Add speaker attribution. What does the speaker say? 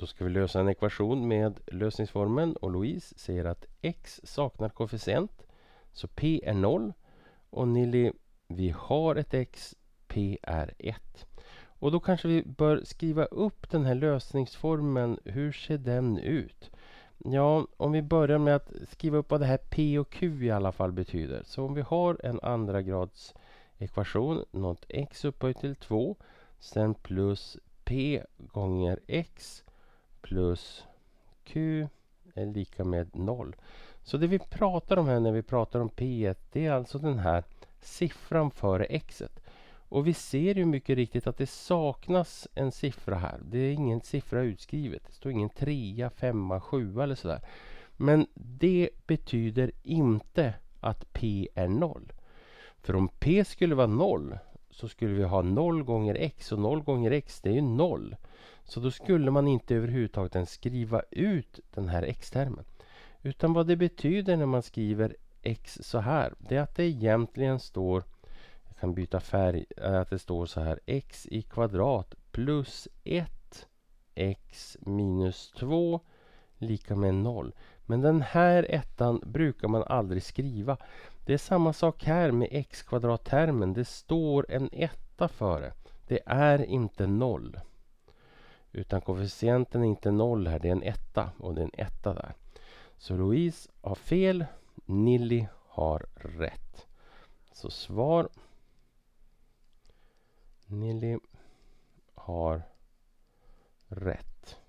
Speaker 1: Då ska vi lösa en ekvation med lösningsformeln och Louise säger att x saknar koefficient så p är 0 och Nilly, vi har ett x, p är 1. Och då kanske vi bör skriva upp den här lösningsformeln. Hur ser den ut? Ja, om vi börjar med att skriva upp vad det här P och Q i alla fall betyder. Så om vi har en andra grads ekvation, något x upphöjt till 2, sen plus P gånger x plus Q är lika med 0. Så det vi pratar om här när vi pratar om P1 det är alltså den här siffran före x. Och vi ser ju mycket riktigt att det saknas en siffra här. Det är ingen siffra utskrivet. Det står ingen trea, femma, sjua eller sådär. Men det betyder inte att P är 0. För om P skulle vara 0 så skulle vi ha 0 gånger x och 0 gånger x det är ju 0. Så då skulle man inte överhuvudtaget skriva ut den här x-termen. Utan vad det betyder när man skriver x så här det är att det egentligen står jag kan byta färg, eh, att det står så här x i kvadrat plus 1 x minus 2 lika med noll. Men den här ettan brukar man aldrig skriva. Det är samma sak här med x kvadrattermen. Det står en etta före. Det är inte noll. Utan koefficienten är inte noll här, det är en etta och det är en etta där. Så Louise har fel, Nilly har rätt. Så svar Nilly har rätt.